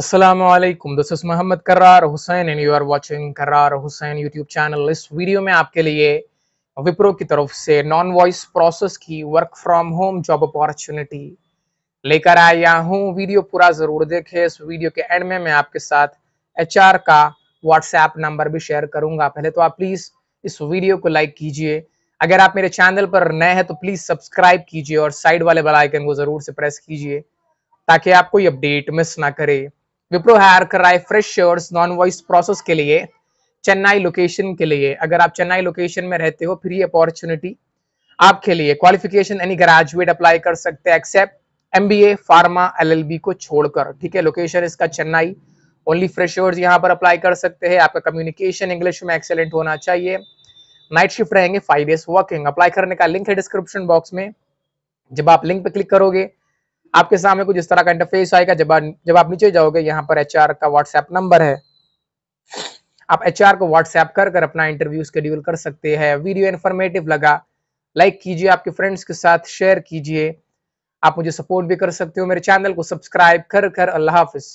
Assalamualaikum. This is Muhammad Karrar Hussain and you are watching Karrar Hussain YouTube channel. इस video में आपके लिए विप्रो की तरफ से नॉन वॉइस प्रोसेस की work from home job opportunity लेकर आया हूँ वीडियो पूरा जरूर देखें इस वीडियो के एंड में मैं आपके साथ एच का व्हाट्सएप नंबर भी शेयर करूंगा पहले तो आप प्लीज इस वीडियो को लाइक कीजिए अगर आप मेरे चैनल पर नए हैं तो प्लीज सब्सक्राइब कीजिए और साइड वाले बेल आइकन को जरूर से प्रेस कीजिए ताकि आप कोई अपडेट मिस ना करे विप्रो हायर कर रहा है freshers non voice process के लिए चेन्नई लोकेशन के लिए अगर आप चेन्नई लोकेशन में रहते हो फिर ये अपॉर्चुनिटी आपके लिए क्वालिफिकेशन एनी ग्रेजुएट अप्लाई कर सकते हैं एक्सेप्ट एमबीए फार्मा एलएलबी को छोड़कर ठीक है लोकेशन इसका चेन्नई ओनली फ्रेशर्स यहाँ पर अप्लाई कर सकते हैं आपका कम्युनिकेशन इंग्लिश में एक्सेलेंट होना चाहिए नाइट शिफ्ट रहेंगे फाइव डेज वर्किंग अप्लाई करने का लिंक है डिस्क्रिप्शन बॉक्स में जब आप लिंक पर क्लिक करोगे आपके सामने कुछ इस तरह का इंटरफेस आएगा जब आ, जब आप नीचे जाओगे यहाँ पर एच का व्हाट्सएप नंबर है आप एच को व्हाट्सएप कर कर अपना इंटरव्यू स्केड्यूल कर सकते हैं वीडियो इन्फॉर्मेटिव लगा लाइक कीजिए आपके फ्रेंड्स के साथ शेयर कीजिए आप मुझे सपोर्ट भी कर सकते हो मेरे चैनल को सब्सक्राइब कर कर अल्लाह हाफिज